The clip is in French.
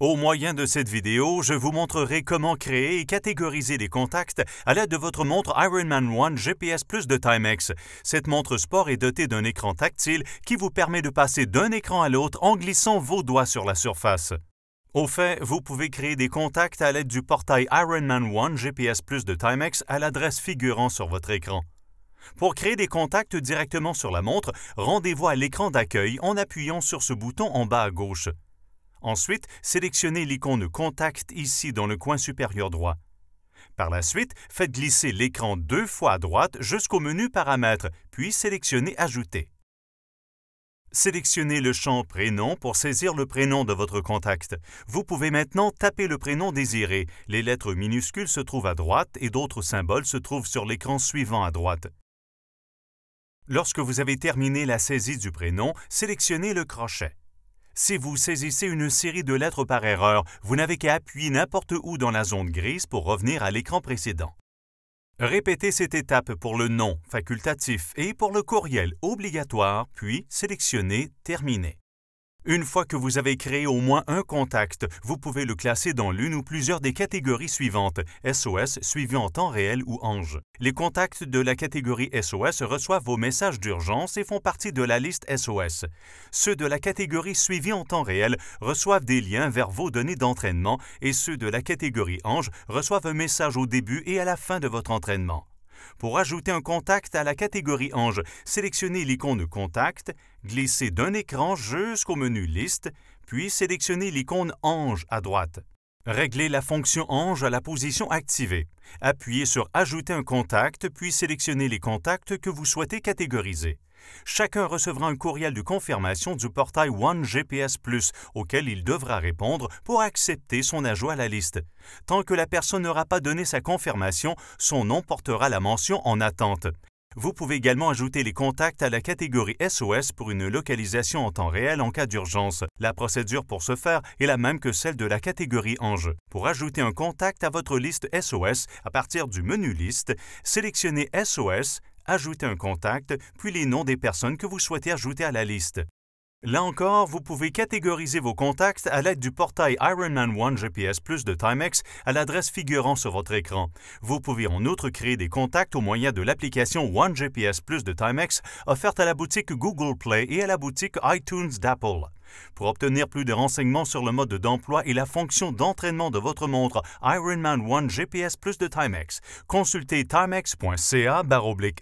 Au moyen de cette vidéo, je vous montrerai comment créer et catégoriser des contacts à l'aide de votre montre Ironman One GPS Plus de Timex. Cette montre sport est dotée d'un écran tactile qui vous permet de passer d'un écran à l'autre en glissant vos doigts sur la surface. Au fait, vous pouvez créer des contacts à l'aide du portail Ironman One GPS Plus de Timex à l'adresse figurant sur votre écran. Pour créer des contacts directement sur la montre, rendez-vous à l'écran d'accueil en appuyant sur ce bouton en bas à gauche. Ensuite, sélectionnez l'icône Contact ici dans le coin supérieur droit. Par la suite, faites glisser l'écran deux fois à droite jusqu'au menu Paramètres, puis sélectionnez Ajouter. Sélectionnez le champ Prénom pour saisir le prénom de votre contact. Vous pouvez maintenant taper le prénom désiré. Les lettres minuscules se trouvent à droite et d'autres symboles se trouvent sur l'écran suivant à droite. Lorsque vous avez terminé la saisie du prénom, sélectionnez le crochet. Si vous saisissez une série de lettres par erreur, vous n'avez qu'à appuyer n'importe où dans la zone grise pour revenir à l'écran précédent. Répétez cette étape pour le nom facultatif et pour le courriel obligatoire, puis sélectionnez Terminer. Une fois que vous avez créé au moins un contact, vous pouvez le classer dans l'une ou plusieurs des catégories suivantes SOS, suivi en temps réel ou Ange. Les contacts de la catégorie SOS reçoivent vos messages d'urgence et font partie de la liste SOS. Ceux de la catégorie suivi en temps réel reçoivent des liens vers vos données d'entraînement et ceux de la catégorie Ange reçoivent un message au début et à la fin de votre entraînement. Pour ajouter un contact à la catégorie Ange, sélectionnez l'icône Contact, glissez d'un écran jusqu'au menu Liste, puis sélectionnez l'icône Ange à droite. Réglez la fonction ange à la position activée. Appuyez sur Ajouter un contact, puis sélectionnez les contacts que vous souhaitez catégoriser. Chacun recevra un courriel de confirmation du portail One GPS Plus auquel il devra répondre pour accepter son ajout à la liste. Tant que la personne n'aura pas donné sa confirmation, son nom portera la mention en attente. Vous pouvez également ajouter les contacts à la catégorie SOS pour une localisation en temps réel en cas d'urgence. La procédure pour ce faire est la même que celle de la catégorie Enjeu. Pour ajouter un contact à votre liste SOS, à partir du menu Liste, sélectionnez SOS, ajoutez un contact, puis les noms des personnes que vous souhaitez ajouter à la liste. Là encore, vous pouvez catégoriser vos contacts à l'aide du portail Ironman One GPS Plus de Timex à l'adresse figurant sur votre écran. Vous pouvez en outre créer des contacts au moyen de l'application One GPS Plus de Timex offerte à la boutique Google Play et à la boutique iTunes d'Apple. Pour obtenir plus de renseignements sur le mode d'emploi et la fonction d'entraînement de votre montre Ironman One GPS Plus de Timex, consultez timex.ca/fr/one.